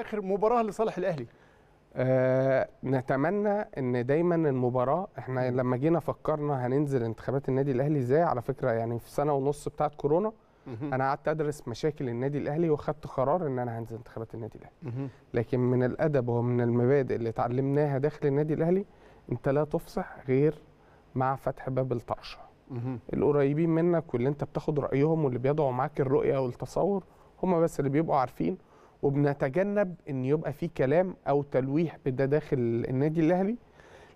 الاخر مباراه لصالح الاهلي أه نتمنى ان دايما المباراه احنا لما جينا فكرنا هننزل انتخابات النادي الاهلي ازاي على فكره يعني في سنه ونص بتاعه كورونا انا قعدت ادرس مشاكل النادي الاهلي واخدت قرار ان انا هنزل انتخابات النادي الاهلي لكن من الادب ومن المبادئ اللي اتعلمناها داخل النادي الاهلي انت لا تفصح غير مع فتح باب الطرشه القريبين منك واللي انت بتاخد رايهم واللي بيضعوا معاك الرؤيه والتصور هم بس اللي بيبقوا عارفين وبنتجنب ان يبقى في كلام او تلويح بده داخل النادي الاهلي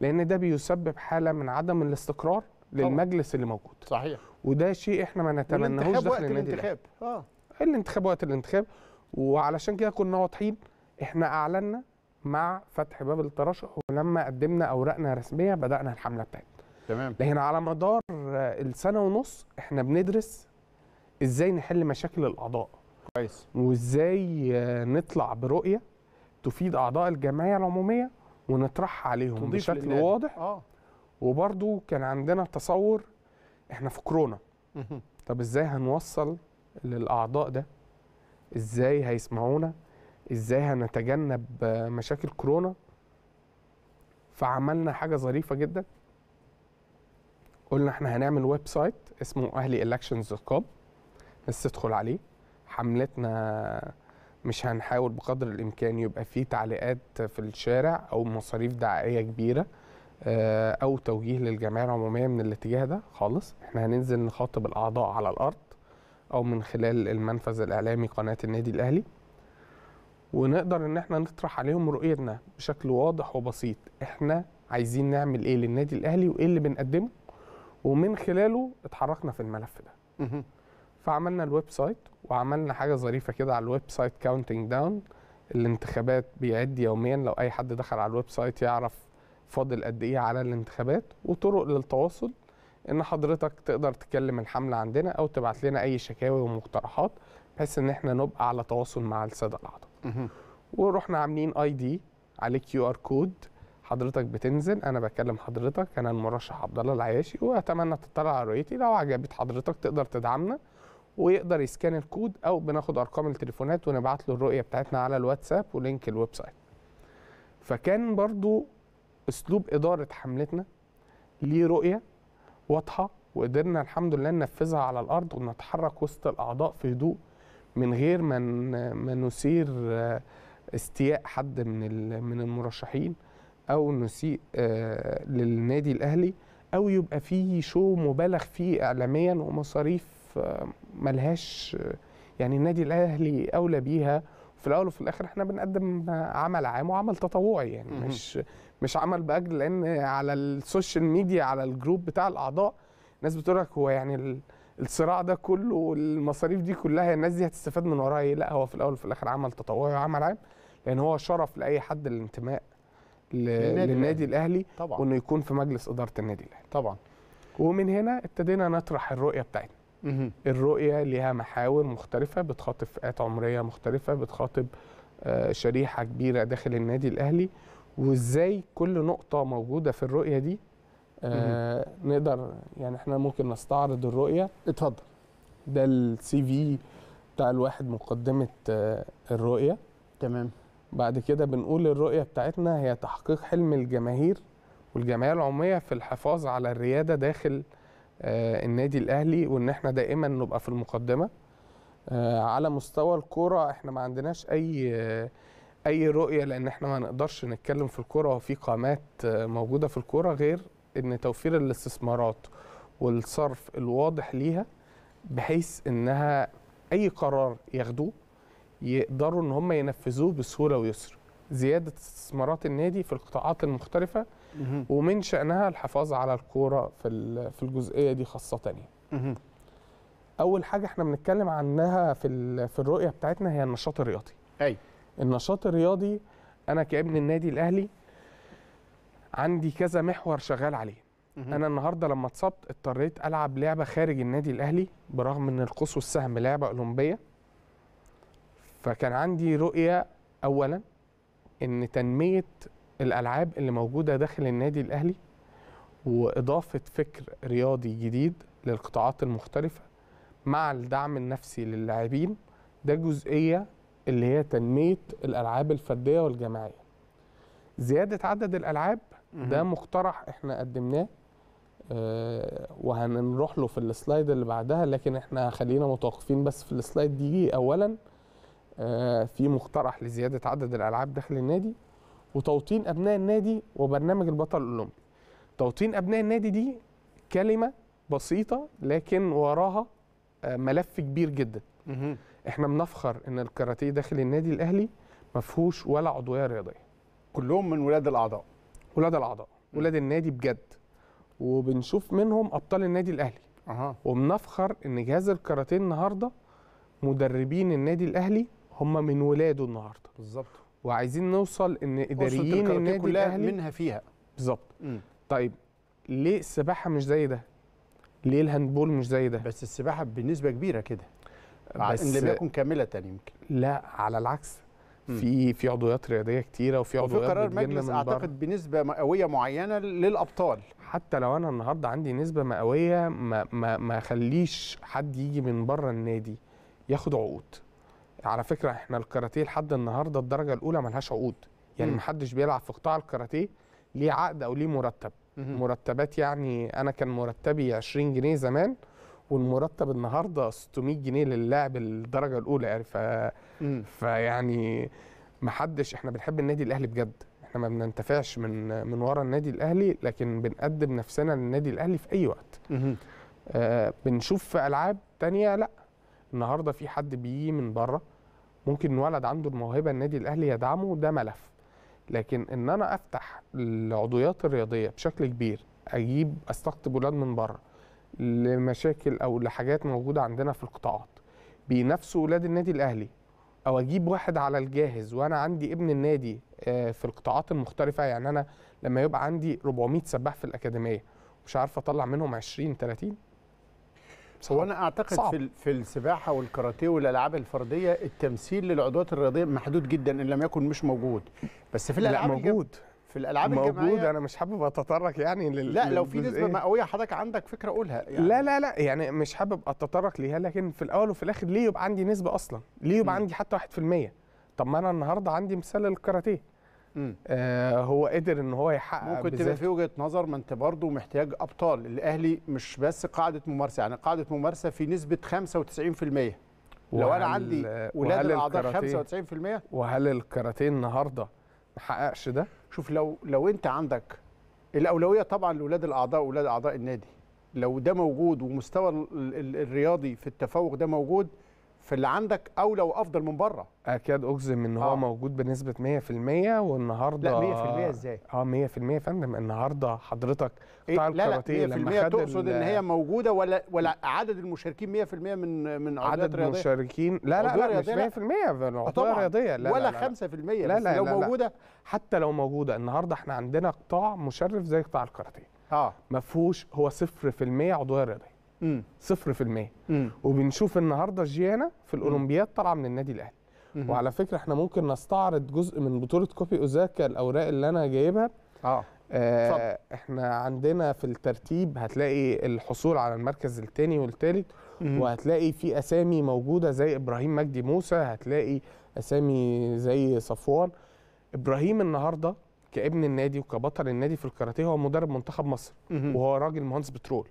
لان ده بيسبب حاله من عدم الاستقرار للمجلس اللي موجود صحيح وده شيء احنا ما نتمناهوش داخل النادي الانتخاب اه الانتخاب وقت الانتخاب وعلشان كده كنا واضحين احنا اعلنا مع فتح باب الترشح ولما قدمنا اوراقنا رسميه بدانا الحمله بتاعتنا تمام لكن على مدار السنه ونص احنا بندرس ازاي نحل مشاكل الاعضاء كويس وازاي آه، نطلع برؤيه تفيد اعضاء الجمعيه العموميه ونطرحها عليهم بشكل للنادي. واضح اه وبرده كان عندنا تصور احنا في كورونا طب ازاي هنوصل للاعضاء ده ازاي هيسمعونا ازاي هنتجنب آه، مشاكل كورونا فعملنا حاجه ظريفه جدا قلنا احنا هنعمل ويب سايت اسمه اهلي كوب بس تدخل عليه حملتنا مش هنحاول بقدر الامكان يبقى في تعليقات في الشارع او مصاريف دعائيه كبيره آه، او توجيه للجمعيه العموميه من الاتجاه ده خالص احنا هننزل نخاطب الاعضاء على الارض او من خلال المنفذ الاعلامي قناه النادي الاهلي ونقدر ان احنا نطرح عليهم رؤيتنا بشكل واضح وبسيط احنا عايزين نعمل ايه للنادي الاهلي وايه اللي بنقدمه ومن خلاله اتحركنا في الملف ده فعملنا الويب سايت وعملنا حاجه ظريفه كده على الويب سايت كاونتنج داون الانتخابات بيعد يوميا لو اي حد دخل على الويب سايت يعرف فاضل قد ايه على الانتخابات وطرق للتواصل ان حضرتك تقدر تكلم الحمله عندنا او تبعت لنا اي شكاوي ومقترحات بحيث ان احنا نبقى على تواصل مع الساده الاعضاء ورحنا عاملين اي دي عليه كيو ار كود حضرتك بتنزل انا بكلم حضرتك انا المرشح عبد الله العياشي واتمنى تطلع على رؤيتي لو عجبت حضرتك تقدر تدعمنا ويقدر يسكان الكود او بناخد ارقام التليفونات ونبعت له الرؤيه بتاعتنا على الواتساب ولينك الويب سايت فكان برضو اسلوب اداره حملتنا ليه رؤيه واضحه وقدرنا الحمد لله ننفذها على الارض ونتحرك وسط الاعضاء في هدوء من غير ما ما نثير آه، استياء حد من من المرشحين او نسيء آه، للنادي الاهلي او يبقى فيه شو مبالغ فيه اعلاميا ومصاريف ملهاش يعني النادي الاهلي اولى بيها في الاول وفي الاخر احنا بنقدم عمل عام وعمل تطوعي يعني م -م. مش مش عمل باجل لان على السوشيال ميديا على الجروب بتاع الاعضاء الناس بتقول لك هو يعني الصراع ده كله والمصاريف دي كلها الناس دي هتستفاد من وراها ايه لا هو في الاول وفي الاخر عمل تطوعي وعمل عام لان هو شرف لاي حد الانتماء للنادي, للنادي الاهلي طبعا وانه يكون في مجلس اداره النادي الاهلي طبعا ومن هنا ابتدينا نطرح الرؤيه بتاعتنا الرؤيه ليها محاور مختلفه بتخاطب فئات عمريه مختلفه بتخاطب آه، شريحه كبيره داخل النادي الاهلي وازاي كل نقطه موجوده في الرؤيه دي آه، نقدر يعني احنا ممكن نستعرض الرؤيه اتفضل ده السي في بتاع الواحد مقدمه آه، الرؤيه تمام بعد كده بنقول الرؤيه بتاعتنا هي تحقيق حلم الجماهير والجمعيه العموميه في الحفاظ على الرياده داخل آه، النادي الاهلي وان احنا دائما نبقى في المقدمه آه، على مستوى الكوره احنا ما عندناش اي آه، اي رؤيه لان احنا ما نقدرش نتكلم في الكوره وفي قامات موجوده في الكوره غير ان توفير الاستثمارات والصرف الواضح ليها بحيث انها اي قرار ياخدوه يقدروا ان هم ينفذوه بسهوله ويسر زياده استثمارات النادي في القطاعات المختلفه ومن شأنها الحفاظ على الكورة في في الجزئية دي خاصة يعني. أول حاجة احنا بنتكلم عنها في في الرؤية بتاعتنا هي النشاط الرياضي. أي النشاط الرياضي أنا كابن النادي الأهلي عندي كذا محور شغال عليه. انا النهارده لما اتصبت اضطريت العب لعبه خارج النادي الاهلي برغم ان القوس والسهم لعبه اولمبيه فكان عندي رؤيه اولا ان تنميه الالعاب اللي موجوده داخل النادي الاهلي واضافه فكر رياضي جديد للقطاعات المختلفه مع الدعم النفسي للاعبين ده جزئيه اللي هي تنميه الالعاب الفرديه والجماعيه زياده عدد الالعاب ده مقترح احنا قدمناه أه وهنروح له في السلايد اللي بعدها لكن احنا خلينا متوقفين بس في السلايد دي اولا أه في مقترح لزياده عدد الالعاب داخل النادي وتوطين ابناء النادي وبرنامج البطل الاولمبي توطين ابناء النادي دي كلمه بسيطه لكن وراها آه، ملف كبير جدا احنا بنفخر ان الكاراتيه داخل النادي الاهلي ما فيهوش ولا عضويه رياضيه كلهم من ولاد الاعضاء ولاد الاعضاء ولاد النادي بجد وبنشوف منهم ابطال النادي الاهلي أه. وبنفخر ان جهاز الكاراتيه النهارده مدربين النادي الاهلي هم من ولاده النهارده بالظبط وعايزين نوصل ان اداريين النادي كلها الاهلي منها فيها بالظبط طيب ليه السباحه مش زي ده ليه الهاندبول مش زي ده بس السباحه بنسبه كبيره كده بس ان لم يكن كامله يمكن لا على العكس في في عضويات رياضيه كتيره وفي عضويات وفي قرار مجلس اعتقد بنسبه مئويه معينه للابطال حتى لو انا النهارده عندي نسبه مئويه ما ما ما اخليش حد يجي من بره النادي ياخد عقود على فكره احنا الكاراتيه لحد النهارده الدرجه الاولى ملهاش عقود يعني ما حدش بيلعب في قطاع الكاراتيه ليه عقد او ليه مرتب مرتبات يعني انا كان مرتبي 20 جنيه زمان والمرتب النهارده 600 جنيه للاعب الدرجه الاولى يعني ف فيعني ما حدش احنا بنحب النادي الاهلي بجد احنا ما بننتفعش من من ورا النادي الاهلي لكن بنقدم نفسنا للنادي الاهلي في اي وقت آه بنشوف في العاب تانية لا النهارده في حد بيجي من بره ممكن ولد عنده الموهبه النادي الاهلي يدعمه ده ملف لكن ان انا افتح العضويات الرياضيه بشكل كبير اجيب استقطب ولاد من بره لمشاكل او لحاجات موجوده عندنا في القطاعات بينافسوا ولاد النادي الاهلي او اجيب واحد على الجاهز وانا عندي ابن النادي آه، في القطاعات المختلفه يعني انا لما يبقى عندي 400 سباح في الاكاديميه مش عارف اطلع منهم 20 30 صح. وانا اعتقد صعب. في في السباحه والكاراتيه والالعاب الفرديه التمثيل للعضوات الرياضيه محدود جدا ان لم يكن مش موجود بس في الالعاب لا موجود في الالعاب موجود انا مش حابب اتطرق يعني لل لا لو في نسبه مئويه حضرتك عندك فكره قولها يعني لا لا لا يعني مش حابب اتطرق ليها لكن في الاول وفي الاخر ليه يبقى عندي نسبه اصلا ليه يبقى م. عندي حتى 1% طب ما انا النهارده عندي مثال الكاراتيه آه هو قدر ان هو يحقق ممكن تبقى في وجهه نظر ما انت برضه محتاج ابطال الاهلي مش بس قاعده ممارسه يعني قاعده ممارسه في نسبه 95% لو انا عندي ولاد الاعضاء 95% وهل الكاراتيه النهارده ما حققش ده؟ شوف لو لو انت عندك الاولويه طبعا لاولاد الاعضاء واولاد اعضاء النادي لو ده موجود ومستوى الرياضي في التفوق ده موجود في اللي عندك اولى وافضل من بره اكيد اجزم ان هو آه. موجود بنسبه 100% والنهارده لا 100% ازاي اه 100% يا فندم النهارده حضرتك قطاع إيه؟ الكاراتيه لما خد تقصد ان هي موجوده ولا ولا عدد المشاركين 100% من من عدد رياضية. المشاركين لا لا, لا مش 100% عضويه رياضيه آه، لا ولا لا 5% لا لا, لا لو لا موجوده لا. حتى لو موجوده النهارده احنا عندنا قطاع مشرف زي قطاع الكاراتيه اه ما فيهوش هو 0% عضويه رياضيه صفر في المية وبنشوف النهارده جيانا في الاولمبياد طالعه من النادي الاهلي وعلى فكره احنا ممكن نستعرض جزء من بطوله كوبي اوزاكا الاوراق اللي انا جايبها اه, آه احنا عندنا في الترتيب هتلاقي الحصول على المركز الثاني والثالث وهتلاقي في اسامي موجوده زي ابراهيم مجدي موسى هتلاقي اسامي زي صفوان ابراهيم النهارده كابن النادي وكبطل النادي في الكاراتيه هو مدرب منتخب مصر وهو راجل مهندس بترول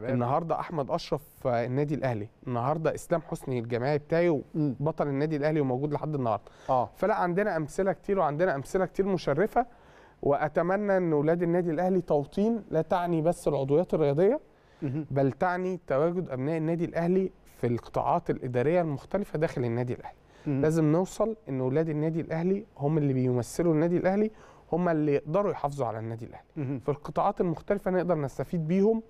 تمام. النهارده احمد اشرف النادي الاهلي النهارده اسلام حسني الجماعي بتاعي وبطل النادي الاهلي وموجود لحد النهارده آه. فلا عندنا امثله كتير وعندنا امثله كتير مشرفه واتمنى ان اولاد النادي الاهلي توطين لا تعني بس العضويات الرياضيه بل تعني تواجد ابناء النادي الاهلي في القطاعات الاداريه المختلفه داخل النادي الاهلي لازم نوصل ان اولاد النادي الاهلي هم اللي بيمثلوا النادي الاهلي هم اللي يقدروا يحافظوا على النادي الاهلي في القطاعات المختلفه نقدر نستفيد بيهم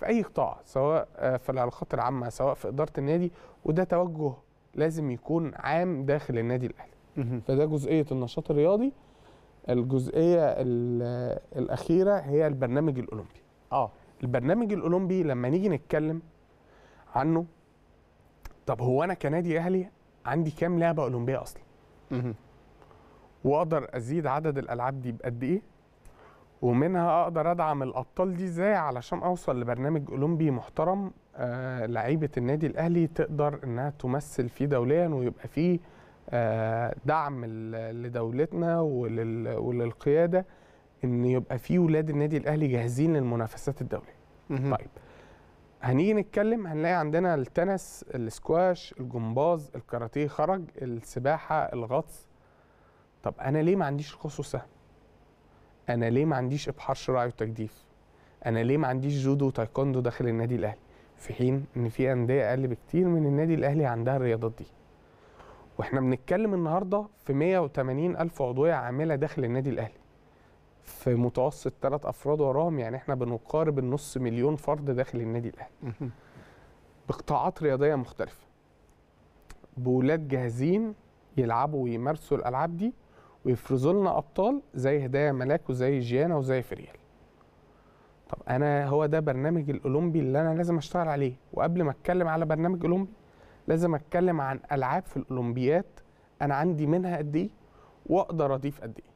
في اي قطاع سواء آه، في العلاقات العامه سواء في اداره النادي وده توجه لازم يكون عام داخل النادي الاهلي فده جزئيه النشاط الرياضي الجزئيه الاخيره هي البرنامج الاولمبي اه البرنامج الاولمبي لما نيجي نتكلم عنه طب هو انا كنادي اهلي عندي كام لعبه اولمبيه اصلا واقدر ازيد عدد الالعاب دي بقد ايه ومنها اقدر ادعم الابطال دي ازاي علشان اوصل لبرنامج اولمبي محترم آه لعيبه النادي الاهلي تقدر انها تمثل فيه دوليا ويبقى فيه آه دعم لدولتنا ولل وللقياده ان يبقى فيه ولاد النادي الاهلي جاهزين للمنافسات الدوليه. طيب هنيجي نتكلم هنلاقي عندنا التنس، السكواش، الجمباز، الكاراتيه خرج، السباحه، الغطس. طب انا ليه ما عنديش الخصوصه؟ انا ليه ما عنديش ابحار شراعي وتجديف انا ليه ما عنديش جودو وتايكوندو داخل النادي الاهلي في حين ان في انديه اقل بكتير من النادي الاهلي عندها الرياضات دي واحنا بنتكلم النهارده في 180 الف عضويه عامله داخل النادي الاهلي في متوسط ثلاث افراد وراهم يعني احنا بنقارب النص مليون فرد داخل النادي الاهلي بقطاعات رياضيه مختلفه بولاد جاهزين يلعبوا ويمارسوا الالعاب دي ويفرزوا لنا ابطال زي هدايا ملاك وزي جيانا وزي فريال طب انا هو ده برنامج الاولمبي اللي انا لازم اشتغل عليه وقبل ما اتكلم على برنامج اولمبي لازم اتكلم عن العاب في الاولمبيات انا عندي منها قد ايه واقدر اضيف قد ايه